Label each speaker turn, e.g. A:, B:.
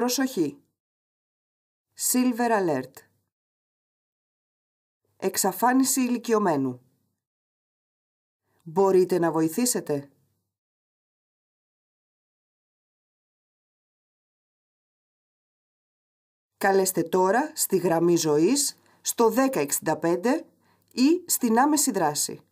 A: Προσοχή.
B: Silver Alert. Εξαφάνιση ηλικιωμένου. Μπορείτε να βοηθήσετε. Καλέστε τώρα στη γραμμή ζωής στο 1065 ή στην άμεση δράση.